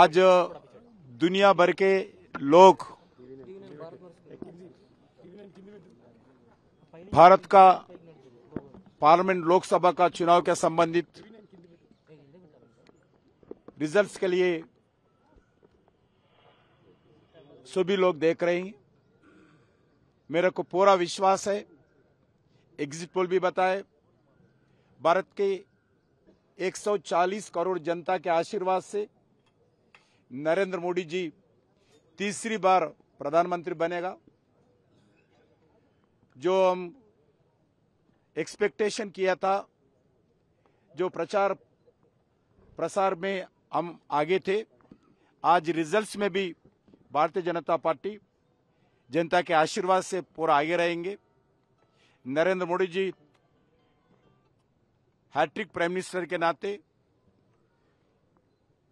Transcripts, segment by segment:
आज दुनिया भर के लोग भारत का पार्लियामेंट लोकसभा का चुनाव के संबंधित रिजल्ट्स के लिए सभी लोग देख रहे हैं मेरे को पूरा विश्वास है एग्जिट पोल भी बताए भारत के 140 करोड़ जनता के आशीर्वाद से नरेंद्र मोदी जी तीसरी बार प्रधानमंत्री बनेगा जो हम एक्सपेक्टेशन किया था जो प्रचार प्रसार में हम आगे थे आज रिजल्ट्स में भी भारतीय जनता पार्टी जनता के आशीर्वाद से पूरा आगे रहेंगे Narendra Modi ji hattrick prime minister के नाते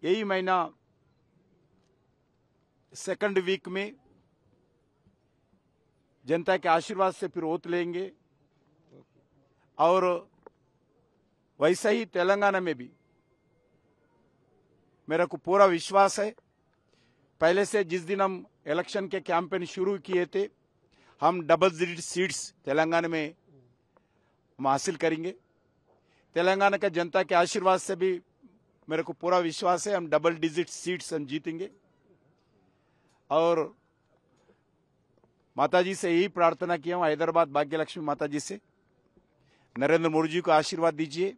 यही महीना सेकंड वीक में जनता के आशीर्वाद से फिर वोट लेंगे और वैसा ही तेलंगाना में भी मेरे को पूरा विश्वास है पहले से जिस दिन हम इलेक्शन के कैंपेन शुरू किए थे हम डबल डिजिट सीट्स तेलंगाना में हम हासिल करेंगे तेलंगाना के जनता के आशीर्वाद से भी मेरे को पूरा विश्वास है हम डबल डिजिट सीट्स हम जीतेंगे और माताजी से यही प्रार्थना किया हूँ हैदराबाद भाग्यलक्ष्मी माताजी से नरेंद्र मोदी जी को आशीर्वाद दीजिए